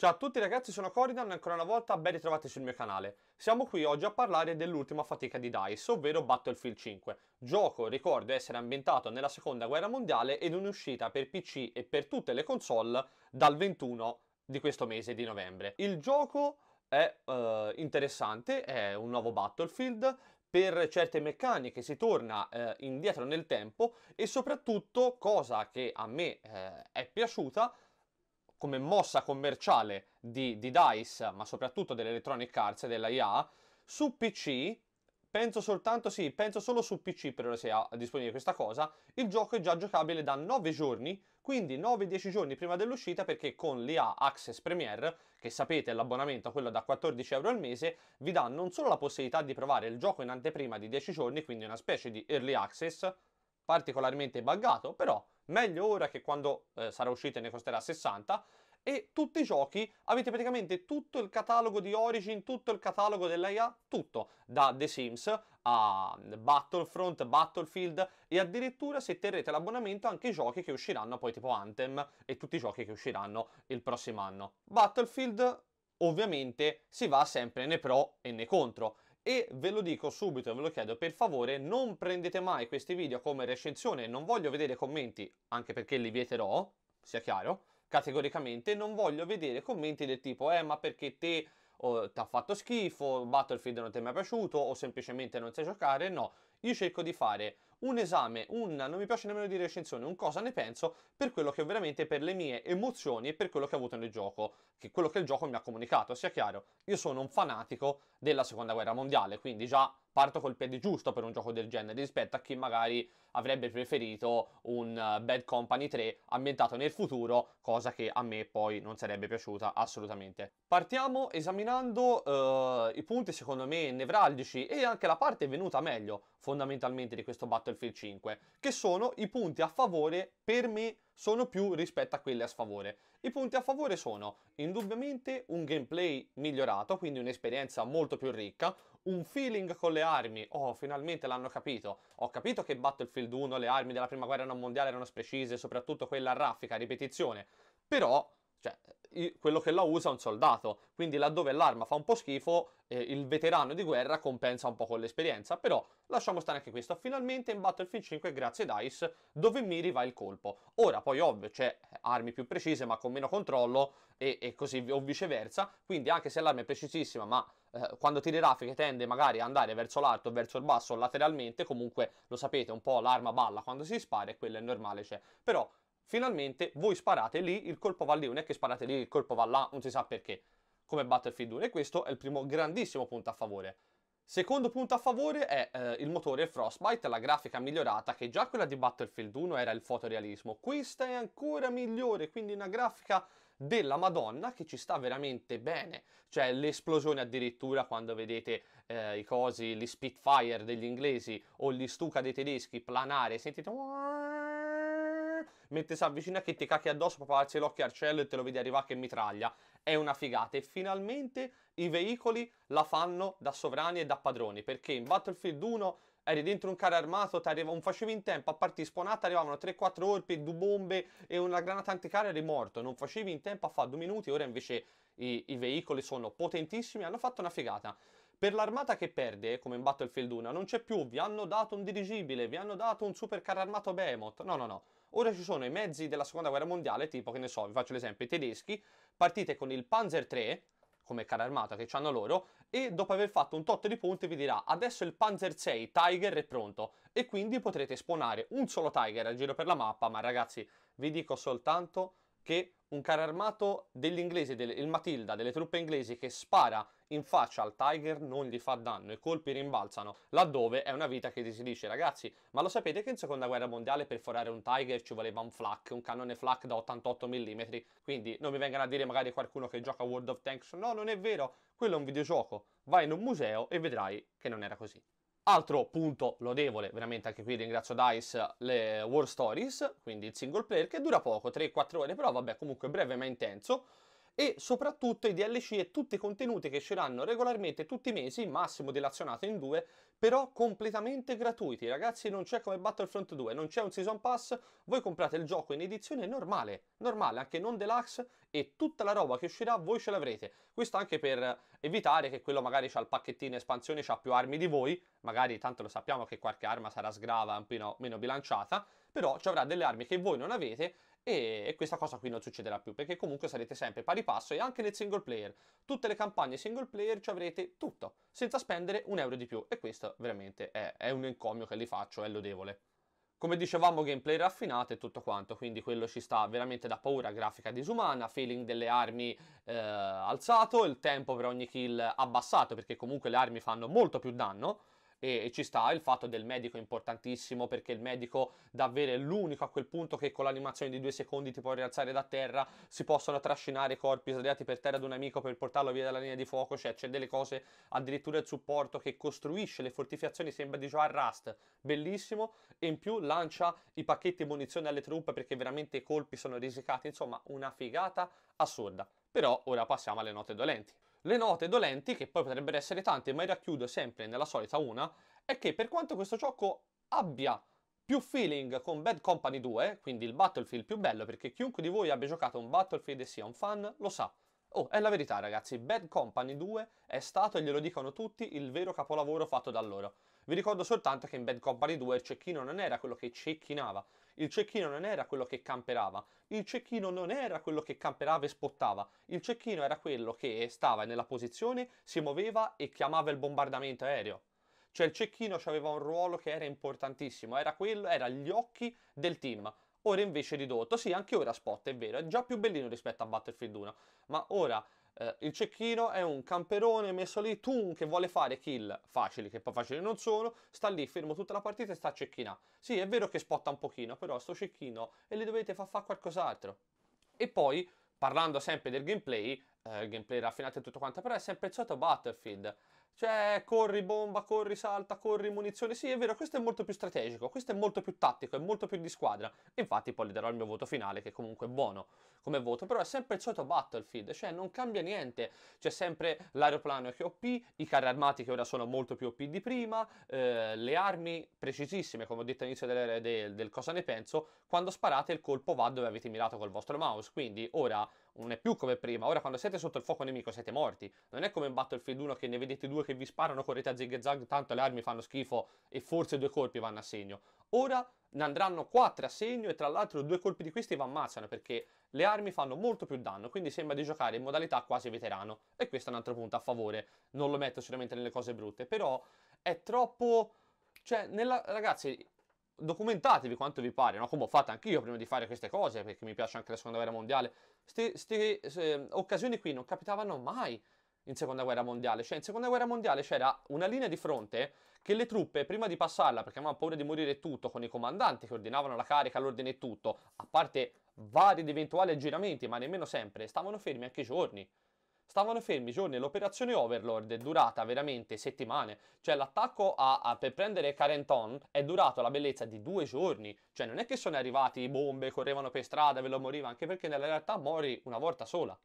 Ciao a tutti ragazzi, sono Coridan e ancora una volta ben ritrovati sul mio canale. Siamo qui oggi a parlare dell'ultima fatica di DICE, ovvero Battlefield 5. Gioco, ricordo, essere ambientato nella seconda guerra mondiale ed un'uscita per PC e per tutte le console dal 21 di questo mese di novembre. Il gioco è eh, interessante, è un nuovo Battlefield, per certe meccaniche si torna eh, indietro nel tempo e soprattutto, cosa che a me eh, è piaciuta, come mossa commerciale di, di DICE, ma soprattutto dell'Electronic Arts e della IA, su PC, penso soltanto, sì, penso solo su PC per ora sia disponibile questa cosa, il gioco è già giocabile da 9 giorni, quindi 9-10 giorni prima dell'uscita, perché con l'IA Access Premiere, che sapete è l'abbonamento a quello da 14 euro al mese, vi dà non solo la possibilità di provare il gioco in anteprima di 10 giorni, quindi una specie di early access, particolarmente buggato, però meglio ora che quando eh, sarà uscita e ne costerà 60, e tutti i giochi, avete praticamente tutto il catalogo di Origin, tutto il catalogo dell'IA, tutto, da The Sims a Battlefront, Battlefield e addirittura se terrete l'abbonamento anche i giochi che usciranno poi tipo Anthem e tutti i giochi che usciranno il prossimo anno. Battlefield ovviamente si va sempre né pro e né contro e ve lo dico subito, ve lo chiedo per favore, non prendete mai questi video come recensione, non voglio vedere commenti, anche perché li vieterò, sia chiaro, categoricamente, non voglio vedere commenti del tipo eh ma perché te oh, ti ha fatto schifo, Battlefield non ti è mai piaciuto o semplicemente non sai giocare, no, io cerco di fare un esame, un non mi piace nemmeno dire recensione, un cosa ne penso per quello che veramente per le mie emozioni e per quello che ho avuto nel gioco, che quello che il gioco mi ha comunicato, sia chiaro, io sono un fanatico della seconda guerra mondiale, quindi già parto col piede giusto per un gioco del genere rispetto a chi magari avrebbe preferito un eh, Bad Company 3 ambientato nel futuro, cosa che a me poi non sarebbe piaciuta assolutamente. Partiamo esaminando eh, i punti secondo me nevralgici e anche la parte venuta meglio fondamentalmente di questo Battlefield 5, che sono i punti a favore per me sono più rispetto a quelli a sfavore. I punti a favore sono indubbiamente un gameplay migliorato, quindi un'esperienza molto più ricca, un feeling con le armi, oh finalmente l'hanno capito, ho capito che Battlefield 1 le armi della prima guerra mondiale erano precise, soprattutto quella a raffica, ripetizione, però cioè, quello che la usa è un soldato, quindi laddove l'arma fa un po' schifo, eh, il veterano di guerra compensa un po' con l'esperienza, però lasciamo stare anche questo. Finalmente in Battlefield 5, grazie DICE, dove miri va il colpo. Ora, poi ovvio, c'è armi più precise ma con meno controllo e, e così, o viceversa, quindi anche se l'arma è precisissima ma eh, quando tirerà che tende magari ad andare verso l'alto, verso il basso, lateralmente, comunque lo sapete, un po' l'arma balla quando si spara e quello è normale, c'è. Cioè. Però finalmente voi sparate lì, il colpo va lì, non è che sparate lì, il colpo va là, non si sa perché, come Battlefield 1 e questo è il primo grandissimo punto a favore. Secondo punto a favore è eh, il motore Frostbite, la grafica migliorata, che già quella di Battlefield 1 era il fotorealismo, questa è ancora migliore, quindi una grafica della Madonna che ci sta veramente bene, cioè l'esplosione addirittura quando vedete eh, i cosi, gli Spitfire degli inglesi o gli Stuka dei tedeschi planare, sentite mentre si avvicina che ti cacchi addosso, per alzi l'occhio al cielo e te lo vedi arrivare che mitraglia. È una figata e finalmente i veicoli la fanno da sovrani e da padroni, perché in Battlefield 1 eri dentro un carro armato, non facevi in tempo a partire sponata, arrivavano 3-4 orpi, due bombe e una granata anticaria eri morto, non facevi in tempo a fare due minuti, ora invece i, i veicoli sono potentissimi, hanno fatto una figata. Per l'armata che perde, come in Battlefield 1, non c'è più, vi hanno dato un dirigibile, vi hanno dato un super carro armato Behemoth, no no no, Ora ci sono i mezzi della seconda guerra mondiale, tipo che ne so, vi faccio l'esempio, i tedeschi, partite con il Panzer III, come cara armata che hanno loro, e dopo aver fatto un tot di punti vi dirà adesso il Panzer 6 Tiger è pronto e quindi potrete spawnare un solo Tiger a giro per la mappa, ma ragazzi vi dico soltanto che un carro armato dell'inglese, del, il Matilda, delle truppe inglesi che spara in faccia al Tiger non gli fa danno, i colpi rimbalzano, laddove è una vita che si dice ragazzi, ma lo sapete che in seconda guerra mondiale per forare un Tiger ci voleva un flak, un cannone flak da 88 mm, quindi non mi vengano a dire magari qualcuno che gioca World of Tanks, no non è vero, quello è un videogioco, vai in un museo e vedrai che non era così. Altro punto lodevole, veramente anche qui ringrazio DICE, le War Stories, quindi il single player che dura poco, 3-4 ore, però vabbè comunque breve ma intenso e soprattutto i DLC e tutti i contenuti che usciranno regolarmente tutti i mesi, massimo dilazionato in due, però completamente gratuiti. Ragazzi, non c'è come Battlefront 2, non c'è un Season Pass, voi comprate il gioco in edizione normale, normale, anche non deluxe, e tutta la roba che uscirà voi ce l'avrete. Questo anche per evitare che quello magari ha il pacchettino espansione, ha più armi di voi, magari tanto lo sappiamo che qualche arma sarà sgrava, meno bilanciata, però ci avrà delle armi che voi non avete e questa cosa qui non succederà più perché comunque sarete sempre pari passo e anche nel single player tutte le campagne single player ci avrete tutto senza spendere un euro di più e questo veramente è, è un encomio che li faccio, è lodevole. Come dicevamo gameplay raffinato e tutto quanto, quindi quello ci sta veramente da paura, grafica disumana, feeling delle armi eh, alzato, il tempo per ogni kill abbassato perché comunque le armi fanno molto più danno e, e, ci sta il fatto del medico è importantissimo perché il medico davvero è l'unico a quel punto che con l'animazione di due secondi ti può rialzare da terra, si possono trascinare i corpi sdraiati per terra ad un amico per portarlo via dalla linea di fuoco, cioè c'è delle cose, addirittura il supporto che costruisce le fortificazioni sembra di Joan Rust, bellissimo, e in più lancia i pacchetti munizioni alle truppe perché veramente i colpi sono risicati, insomma una figata assurda. Però ora passiamo alle note dolenti. Le note dolenti, che poi potrebbero essere tante, ma io racchiudo sempre nella solita una, è che per quanto questo gioco abbia più feeling con Bad Company 2, quindi il Battlefield più bello, perché chiunque di voi abbia giocato un Battlefield e sia un fan, lo sa. Oh, è la verità ragazzi, Bad Company 2 è stato, e glielo dicono tutti, il vero capolavoro fatto da loro. Vi ricordo soltanto che in Bad Company 2 il cecchino non era quello che cecchinava, il cecchino non era quello che camperava, il cecchino non era quello che camperava e spottava, il cecchino era quello che stava nella posizione, si muoveva e chiamava il bombardamento aereo. Cioè il cecchino aveva un ruolo che era importantissimo, era, quello, era gli occhi del team ora invece ridotto. Sì, anche ora spot, è vero, è già più bellino rispetto a Battlefield 1, ma ora eh, il cecchino è un camperone messo lì, Tun che vuole fare kill facili, che poi facili non sono, sta lì fermo tutta la partita e sta a cecchinà. Sì, è vero che spotta un pochino, però sto cecchino e li dovete far fare qualcos'altro. E poi, parlando sempre del gameplay, eh, il gameplay raffinato e tutto quanto, però è sempre il solito Battlefield. Cioè, corri bomba, corri salta, corri munizione. Sì, è vero, questo è molto più strategico, questo è molto più tattico, è molto più di squadra. Infatti poi le darò il mio voto finale, che comunque è buono come voto. Però è sempre il solito Battlefield, cioè non cambia niente. C'è sempre l'aeroplano che è OP, i carri armati che ora sono molto più OP di prima, eh, le armi precisissime, come ho detto all'inizio del, del, del cosa ne penso, quando sparate il colpo va dove avete mirato col vostro mouse. Quindi ora non è più come prima, ora quando siete sotto il fuoco nemico siete morti. Non è come in Battlefield 1 che ne vedete due due che vi sparano con rete a zig zag, tanto le armi fanno schifo e forse due colpi vanno a segno. Ora ne andranno quattro a segno e tra l'altro due colpi di questi vi ammazzano perché le armi fanno molto più danno, quindi sembra di giocare in modalità quasi veterano. E questo è un altro punto a favore, non lo metto solamente nelle cose brutte, però è troppo... Cioè, nella... ragazzi, documentatevi quanto vi pare, no? come ho fatto anch'io prima di fare queste cose, perché mi piace anche la seconda guerra mondiale. Queste occasioni qui non capitavano mai in seconda guerra mondiale. Cioè, in seconda guerra mondiale c'era una linea di fronte che le truppe, prima di passarla, perché avevano paura di morire tutto, con i comandanti che ordinavano la carica, l'ordine e tutto, a parte vari ed eventuali aggiramenti, ma nemmeno sempre, stavano fermi anche giorni. Stavano fermi giorni. L'operazione Overlord è durata veramente settimane. Cioè, l'attacco a, a, per prendere Carenton è durato la bellezza di due giorni. Cioè, non è che sono arrivati bombe, correvano per strada, ve lo moriva, anche perché nella realtà mori una volta sola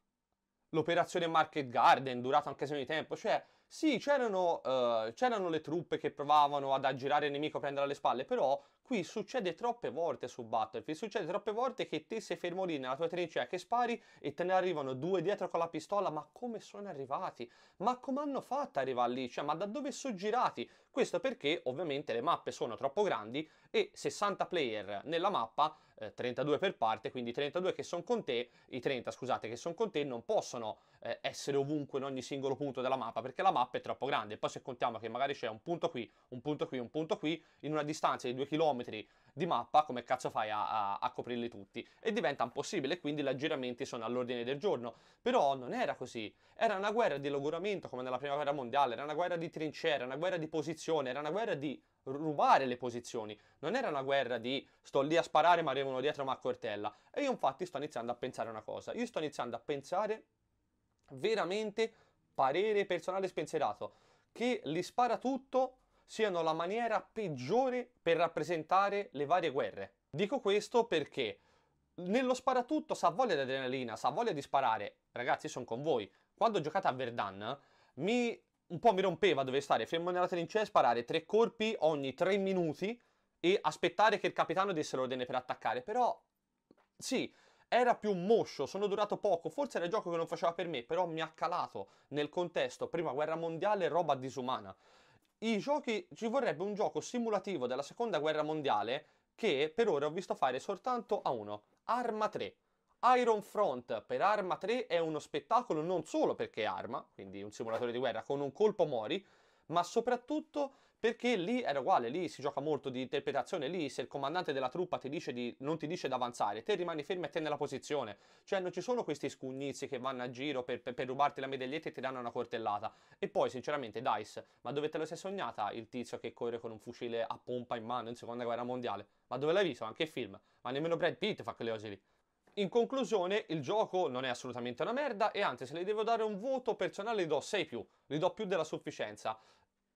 l'operazione Market Garden, durata anche se di tempo, cioè sì, c'erano, uh, c'erano, le truppe che provavano ad aggirare il nemico, prendere alle spalle, però qui succede troppe volte su Battlefield, succede troppe volte che te sei fermo lì nella tua trincea che spari e te ne arrivano due dietro con la pistola, ma come sono arrivati? Ma come hanno fatto ad arrivare lì? Cioè, ma da dove sono girati? Questo perché ovviamente le mappe sono troppo grandi e 60 player nella mappa eh, 32 per parte, quindi i 32 che sono con te, i 30 scusate che sono con te non possono eh, essere ovunque in ogni singolo punto della mappa perché la mappa è troppo grande. Poi se contiamo che magari c'è un punto qui, un punto qui, un punto qui, in una distanza di 2 km di mappa come cazzo fai a, a, a coprirli tutti? E diventa impossibile, quindi gli aggiramenti sono all'ordine del giorno. Però non era così, era una guerra di logoramento come nella prima guerra mondiale, era una guerra di trincea, era una guerra di posizione, era una guerra di rubare le posizioni. Non era una guerra di sto lì a sparare ma arrivano dietro ma a cortella. E io infatti sto iniziando a pensare una cosa. Io sto iniziando a pensare veramente parere personale spensierato che gli spara tutto siano la maniera peggiore per rappresentare le varie guerre. Dico questo perché nello sparatutto sa voglia di adrenalina, sa voglia di sparare. Ragazzi, sono con voi. Quando giocate a Verdun, mi un po' mi rompeva dove stare fermo nella trincea e sparare tre colpi ogni tre minuti e aspettare che il capitano desse l'ordine per attaccare. Però sì, era più moscio, sono durato poco, forse era il gioco che non faceva per me, però mi ha calato nel contesto prima guerra mondiale roba disumana. I giochi ci vorrebbe un gioco simulativo della seconda guerra mondiale che per ora ho visto fare soltanto a uno, Arma 3. Iron Front per Arma 3 è uno spettacolo non solo perché Arma, quindi un simulatore di guerra con un colpo mori, ma soprattutto perché lì era uguale, lì si gioca molto di interpretazione, lì se il comandante della truppa ti dice di, non ti dice di avanzare, te rimani fermo e te nella posizione, cioè non ci sono questi scugnizi che vanno a giro per, per, per rubarti la medaglietta e ti danno una cortellata. E poi sinceramente Dice, ma dove te lo sei sognata il tizio che corre con un fucile a pompa in mano in seconda guerra mondiale? Ma dove l'hai visto? Anche il film? Ma nemmeno Brad Pitt fa quelle cose lì. In conclusione, il gioco non è assolutamente una merda e anzi, se le devo dare un voto personale, gli do 6 più, gli do più della sufficienza.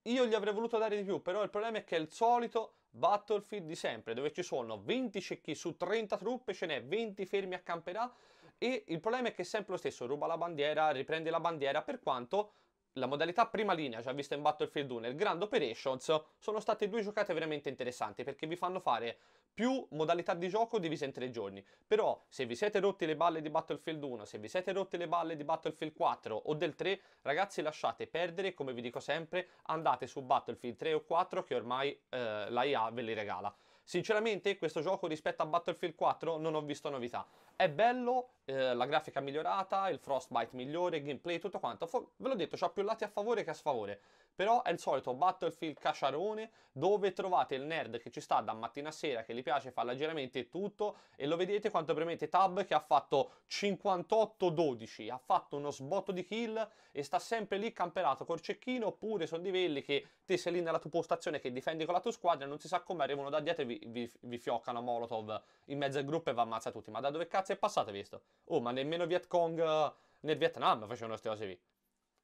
Io gli avrei voluto dare di più, però il problema è che è il solito Battlefield di sempre, dove ci sono 20 cecchi su 30 truppe, ce n'è 20 fermi a camperà e il problema è che è sempre lo stesso, ruba la bandiera, riprende la bandiera, per quanto la modalità prima linea già cioè vista in Battlefield 1 e il Grand Operations sono state due giocate veramente interessanti perché vi fanno fare più modalità di gioco divise in tre giorni. Però se vi siete rotti le balle di Battlefield 1, se vi siete rotti le balle di Battlefield 4 o del 3, ragazzi lasciate perdere, come vi dico sempre, andate su Battlefield 3 o 4 che ormai eh, la ve li regala. Sinceramente questo gioco rispetto a Battlefield 4 non ho visto novità. È bello, eh, la grafica migliorata, il frostbite migliore, il gameplay, tutto quanto. Fo- ve l'ho detto, c'ha più lati a favore che a sfavore però è il solito Battlefield caciarone dove trovate il nerd che ci sta da mattina a sera, che gli piace fa leggermente tutto, e lo vedete quanto premete Tab che ha fatto 58-12, ha fatto uno sbotto di kill e sta sempre lì camperato col cecchino, oppure sono livelli che te sei lì nella tua postazione che difendi con la tua squadra, non si sa come arrivano da dietro e vi, vi, vi fioccano a Molotov in mezzo al gruppo e va ammazza tutti. Ma da dove cazzo è passato visto? Oh, ma nemmeno Viet Cong eh, nel Vietnam facevano queste cose lì.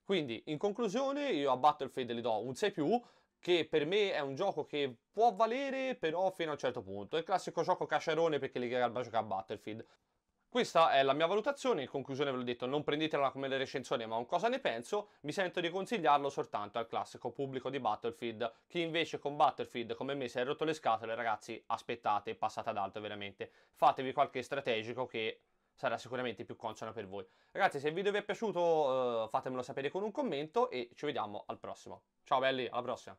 Quindi, in conclusione, io a Battlefield le do un 6+, che per me è un gioco che può valere, però fino a un certo punto. È il classico gioco cacciarone perché li galba gioca a Battlefield. Questa è la mia valutazione, in conclusione ve l'ho detto, non prendetela come le recensioni ma un cosa ne penso, mi sento di consigliarlo soltanto al classico pubblico di Battlefield, chi invece con Battlefield come me si è rotto le scatole ragazzi aspettate, passate ad alto veramente, fatevi qualche strategico che sarà sicuramente più consona per voi. Ragazzi, se il video vi è piaciuto eh, fatemelo sapere con un commento e ci vediamo al prossimo. Ciao belli, alla prossima!